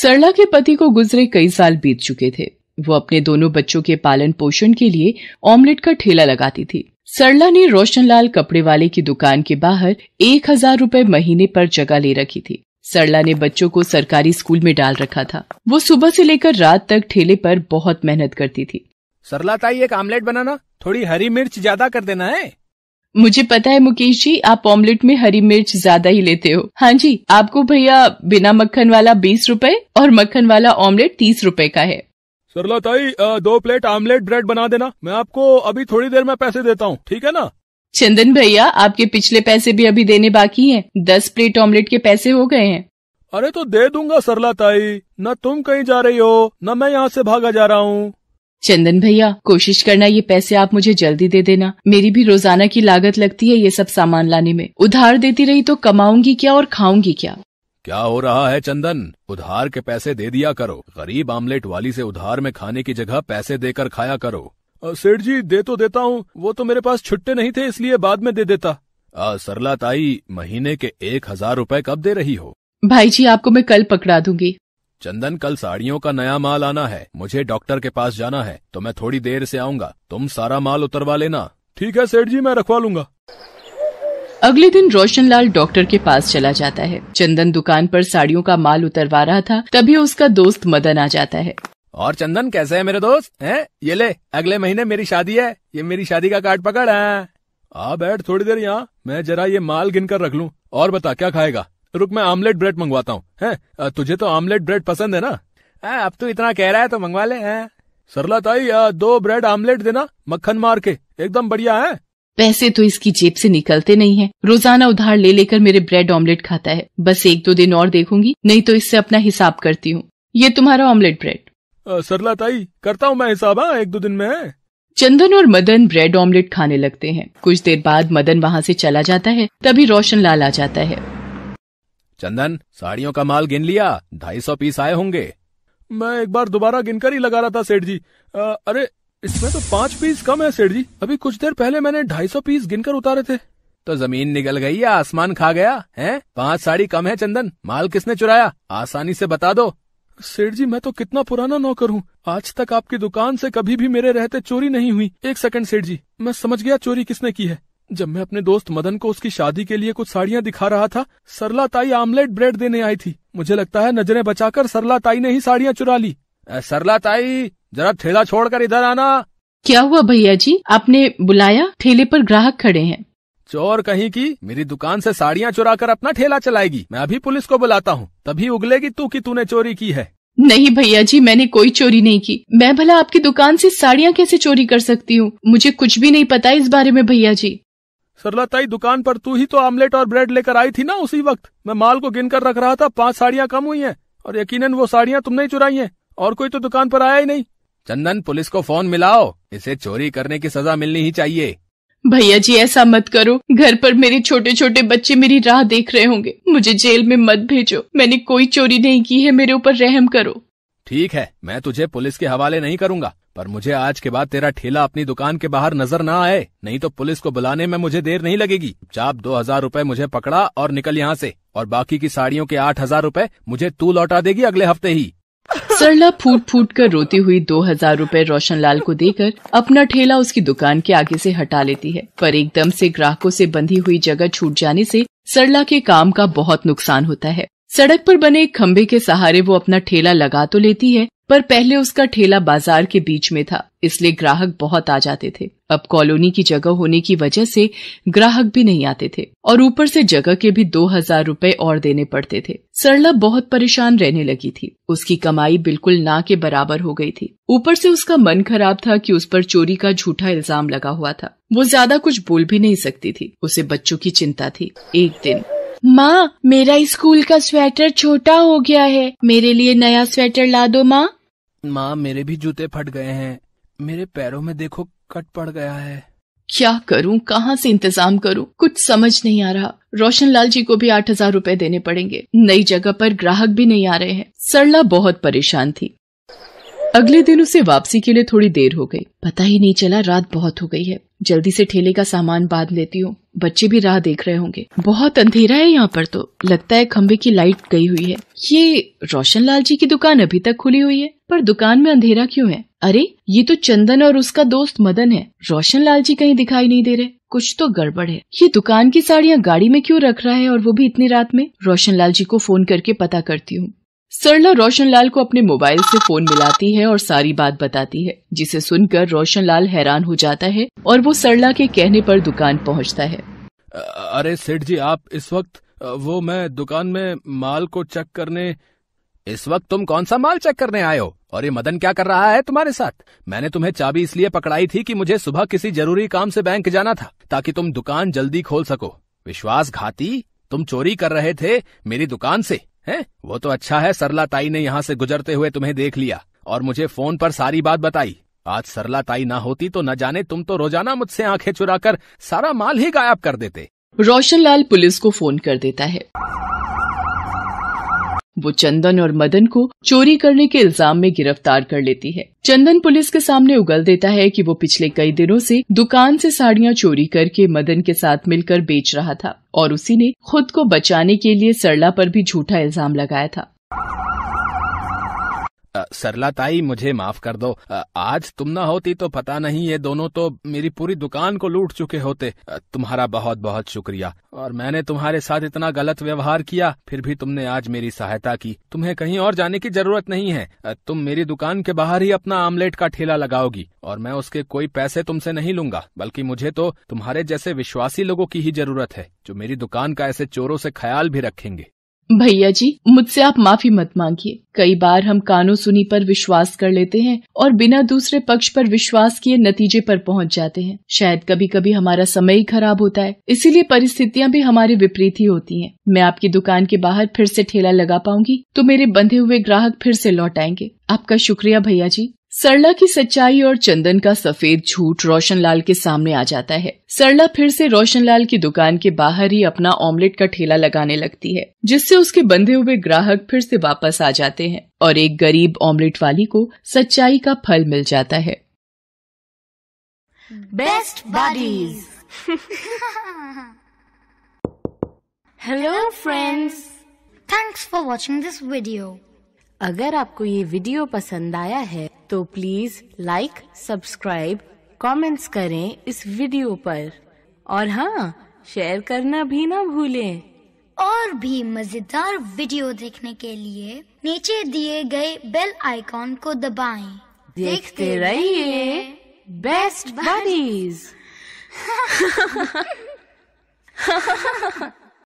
सरला के पति को गुजरे कई साल बीत चुके थे वो अपने दोनों बच्चों के पालन पोषण के लिए ऑमलेट का ठेला लगाती थी सरला ने रोशनलाल कपड़े वाले की दुकान के बाहर एक हजार रूपए महीने पर जगह ले रखी थी सरला ने बच्चों को सरकारी स्कूल में डाल रखा था वो सुबह से लेकर रात तक ठेले पर बहुत मेहनत करती थी सरला ताई एक आमलेट बनाना थोड़ी हरी मिर्च ज्यादा कर देना है मुझे पता है मुकेश जी आप ऑमलेट में हरी मिर्च ज्यादा ही लेते हो हाँ जी आपको भैया बिना मक्खन वाला बीस रूपए और मक्खन वाला ऑमलेट तीस रूपए का है सरला ताई दो प्लेट ऑमलेट ब्रेड बना देना मैं आपको अभी थोड़ी देर में पैसे देता हूँ ठीक है ना चंदन भैया आपके पिछले पैसे भी अभी देने बाकी हैं दस प्लेट ऑमलेट के पैसे हो गए हैं अरे तो दे दूंगा सरला ताई न तुम कहीं जा रही हो न मैं यहाँ से भागा जा रहा हूँ चंदन भैया कोशिश करना ये पैसे आप मुझे जल्दी दे देना मेरी भी रोजाना की लागत लगती है ये सब सामान लाने में उधार देती रही तो कमाऊंगी क्या और खाऊंगी क्या क्या हो रहा है चंदन उधार के पैसे दे दिया करो गरीब आमलेट वाली से उधार में खाने की जगह पैसे देकर खाया करो सेठ जी दे तो देता हूँ वो तो मेरे पास छुट्टे नहीं थे इसलिए बाद में दे देता सरला ताई महीने के एक हजार रूपए कब दे रही हो भाई जी आपको मैं कल पकड़ा दूंगी चंदन कल साड़ियों का नया माल आना है मुझे डॉक्टर के पास जाना है तो मैं थोड़ी देर से आऊंगा तुम सारा माल उतरवा लेना ठीक है सेठ जी मैं रखवा लूंगा अगले दिन रोशनलाल डॉक्टर के पास चला जाता है चंदन दुकान पर साड़ियों का माल उतरवा रहा था तभी उसका दोस्त मदन आ जाता है और चंदन कैसे है मेरे दोस्त हैं ये ले अगले महीने मेरी शादी है ये मेरी शादी का कार्ड पकड़ है आ बैठ थोड़ी देर यहाँ मैं जरा ये माल गिन कर रख लूँ और बता क्या खाएगा रुक मैं आमलेट ब्रेड मंगवाता हूँ है तुझे तो आमलेट ब्रेड पसंद है ना आ, हाँ, अब तू इतना कह रहा है तो मंगवा ले है हाँ। सरला ताई दो ब्रेड आमलेट देना मक्खन मार के एकदम बढ़िया है पैसे तो इसकी जेब से निकलते नहीं है रोजाना उधार ले लेकर मेरे ब्रेड ऑमलेट खाता है बस एक दो दिन और देखूंगी नहीं तो इससे अपना हिसाब करती हूँ ये तुम्हारा ऑमलेट ब्रेड सरला ताई करता हूँ मैं हिसाब हाँ एक दो दिन में चंदन और मदन ब्रेड ऑमलेट खाने लगते हैं कुछ देर बाद मदन वहाँ से चला जाता है तभी रोशन लाल आ जाता है चंदन साड़ियों का माल गिन लिया ढाई सौ पीस आए होंगे मैं एक बार दोबारा गिनकर ही लगा रहा था सेठ जी आ, अरे इसमें तो पाँच पीस कम है सेठ जी अभी कुछ देर पहले मैंने ढाई सौ पीस गिनकर उतारे थे तो जमीन निकल गई या आसमान खा गया है पाँच साड़ी कम है चंदन माल किसने चुराया आसानी से बता दो सेठ जी मैं तो कितना पुराना नौकर हूँ आज तक आपकी दुकान से कभी भी मेरे रहते चोरी नहीं हुई एक सेकंड सेठ जी मैं समझ गया चोरी किसने की है जब मैं अपने दोस्त मदन को उसकी शादी के लिए कुछ साड़ियाँ दिखा रहा था सरला ताई आमलेट ब्रेड देने आई थी मुझे लगता है नजरें बचाकर सरला ताई ने ही साड़ियाँ चुरा ली सरला ताई जरा ठेला छोड़कर इधर आना क्या हुआ भैया जी आपने बुलाया ठेले पर ग्राहक खड़े हैं चोर कहीं की मेरी दुकान से साड़ियाँ चुरा कर अपना ठेला चलाएगी मैं अभी पुलिस को बुलाता हूँ तभी उगलेगी तू की तूने चोरी की है नहीं भैया जी मैंने कोई चोरी नहीं की मैं भला आपकी दुकान से साड़ियाँ कैसे चोरी कर सकती हूँ मुझे कुछ भी नहीं पता इस बारे में भैया जी सरला ताई दुकान पर तू ही तो आमलेट और ब्रेड लेकर आई थी ना उसी वक्त मैं माल को गिन कर रख रहा था पांच साड़ियाँ कम हुई हैं और यकीनन वो साड़ियाँ तुमने ही चुराई हैं और कोई तो दुकान पर आया ही नहीं चंदन पुलिस को फोन मिलाओ इसे चोरी करने की सजा मिलनी ही चाहिए भैया जी ऐसा मत करो घर पर मेरे छोटे छोटे बच्चे मेरी राह देख रहे होंगे मुझे जेल में मत भेजो मैंने कोई चोरी नहीं की है मेरे ऊपर रहम करो ठीक है मैं तुझे पुलिस के हवाले नहीं करूँगा पर मुझे आज के बाद तेरा ठेला अपनी दुकान के बाहर नजर ना आए नहीं तो पुलिस को बुलाने में मुझे देर नहीं लगेगी चाप दो हजार रूपए मुझे पकड़ा और निकल यहाँ से और बाकी की साड़ियों के आठ हजार रूपए मुझे तू लौटा देगी अगले हफ्ते ही सरला फूट फूट कर रोती हुई दो हजार रूपए रोशन लाल को देकर अपना ठेला उसकी दुकान के आगे से हटा लेती है पर एकदम से ग्राहकों से बंधी हुई जगह छूट जाने से सरला के काम का बहुत नुकसान होता है सड़क पर बने एक खम्भे के सहारे वो अपना ठेला लगा तो लेती है पर पहले उसका ठेला बाजार के बीच में था इसलिए ग्राहक बहुत आ जाते थे अब कॉलोनी की जगह होने की वजह से ग्राहक भी नहीं आते थे और ऊपर से जगह के भी दो हजार रूपए और देने पड़ते थे सरला बहुत परेशान रहने लगी थी उसकी कमाई बिल्कुल ना के बराबर हो गई थी ऊपर से उसका मन खराब था कि उस पर चोरी का झूठा इल्जाम लगा हुआ था वो ज्यादा कुछ बोल भी नहीं सकती थी उसे बच्चों की चिंता थी एक दिन माँ मेरा स्कूल का स्वेटर छोटा हो गया है मेरे लिए नया स्वेटर ला दो माँ माँ मेरे भी जूते फट गए हैं मेरे पैरों में देखो कट पड़ गया है क्या करूं कहाँ से इंतजाम करूं कुछ समझ नहीं आ रहा रोशन लाल जी को भी आठ हजार रूपए देने पड़ेंगे नई जगह पर ग्राहक भी नहीं आ रहे हैं सरला बहुत परेशान थी अगले दिन उसे वापसी के लिए थोड़ी देर हो गई पता ही नहीं चला रात बहुत हो गई है जल्दी से ठेले का सामान बांध लेती हूँ बच्चे भी राह देख रहे होंगे बहुत अंधेरा है यहाँ पर तो लगता है खम्बे की लाइट गई हुई है ये रोशन लाल जी की दुकान अभी तक खुली हुई है पर दुकान में अंधेरा क्यों है अरे ये तो चंदन और उसका दोस्त मदन है रोशन लाल जी कहीं दिखाई नहीं दे रहे कुछ तो गड़बड़ है ये दुकान की साड़ियाँ गाड़ी में क्यों रख रहा है और वो भी इतनी रात में रोशन लाल जी को फोन करके पता करती हूँ सरला रोशनलाल को अपने मोबाइल से फोन मिलाती है और सारी बात बताती है जिसे सुनकर रोशनलाल हैरान हो जाता है और वो सरला के कहने पर दुकान पहुंचता है अरे सेठ जी आप इस वक्त वो मैं दुकान में माल को चेक करने इस वक्त तुम कौन सा माल चेक करने आए हो और ये मदन क्या कर रहा है तुम्हारे साथ मैंने तुम्हें चाबी इसलिए पकड़ाई थी कि मुझे सुबह किसी जरूरी काम से बैंक जाना था ताकि तुम दुकान जल्दी खोल सको विश्वासघाती तुम चोरी कर रहे थे मेरी दुकान से हैं? वो तो अच्छा है सरला ताई ने यहाँ से गुजरते हुए तुम्हें देख लिया और मुझे फोन पर सारी बात बताई आज सरला ताई ना होती तो न जाने तुम तो रोजाना मुझसे आंखें चुराकर सारा माल ही गायब कर देते रोशन लाल पुलिस को फोन कर देता है वो चंदन और मदन को चोरी करने के इल्जाम में गिरफ्तार कर लेती है चंदन पुलिस के सामने उगल देता है कि वो पिछले कई दिनों से दुकान से साड़ियां चोरी करके मदन के साथ मिलकर बेच रहा था और उसी ने खुद को बचाने के लिए सरला पर भी झूठा इल्जाम लगाया था सरला ताई मुझे माफ कर दो आज तुम ना होती तो पता नहीं ये दोनों तो मेरी पूरी दुकान को लूट चुके होते तुम्हारा बहुत बहुत शुक्रिया और मैंने तुम्हारे साथ इतना गलत व्यवहार किया फिर भी तुमने आज मेरी सहायता की तुम्हें कहीं और जाने की जरूरत नहीं है तुम मेरी दुकान के बाहर ही अपना आमलेट का ठेला लगाओगी और मैं उसके कोई पैसे तुमसे नहीं लूंगा बल्कि मुझे तो तुम्हारे जैसे विश्वासी लोगों की ही जरूरत है जो मेरी दुकान का ऐसे चोरों से ख्याल भी रखेंगे भैया जी मुझसे आप माफी मत मांगिए कई बार हम कानों सुनी पर विश्वास कर लेते हैं और बिना दूसरे पक्ष पर विश्वास किए नतीजे पर पहुंच जाते हैं शायद कभी कभी हमारा समय ही खराब होता है इसीलिए परिस्थितियां भी हमारे विपरीत ही होती हैं मैं आपकी दुकान के बाहर फिर से ठेला लगा पाऊंगी तो मेरे बंधे हुए ग्राहक फिर से लौट आएंगे आपका शुक्रिया भैया जी सरला की सच्चाई और चंदन का सफेद झूठ रोशनलाल के सामने आ जाता है सरला फिर से रोशनलाल की दुकान के बाहर ही अपना ऑमलेट का ठेला लगाने लगती है जिससे उसके बंधे हुए ग्राहक फिर से वापस आ जाते हैं और एक गरीब ऑमलेट वाली को सच्चाई का फल मिल जाता है best buddies hello friends thanks for watching this video अगर आपको ये वीडियो पसंद आया है तो प्लीज लाइक सब्सक्राइब कमेंट्स करें इस वीडियो पर और हाँ शेयर करना भी ना भूलें और भी मजेदार वीडियो देखने के लिए नीचे दिए गए बेल आइकॉन को दबाएं। देखते रहिए बेस्ट बडीज